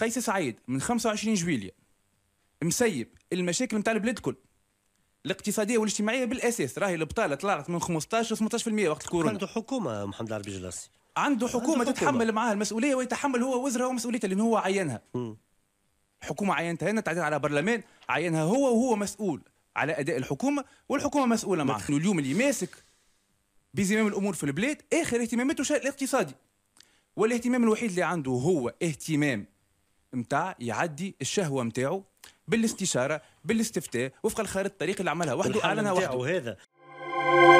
قيس سعيد من 25 جويليا مسيب المشاكل نتاع البلاد الكل الاقتصاديه والاجتماعيه بالاساس راهي البطاله طلعت من 15 ل 18% وقت الكورونا عنده حكومه محمد العربي جلاسي عنده حكومه, عنده حكومة تتحمل معاه المسؤوليه ويتحمل هو وزرها ومسؤوليته لان هو عينها م. حكومه عينتها هنا تعدل على برلمان عينها هو وهو مسؤول على اداء الحكومه والحكومه مسؤوله معه اليوم اللي ماسك بزمام الامور في البلاد اخر اهتماماته شيء الاقتصادي والاهتمام الوحيد اللي عنده هو اهتمام نتاع يعدي الشهوه نتاعو بالاستشاره بالاستفتاء وفق الخارطه الطريق اللي عملها وحده اعلنها وحده هذا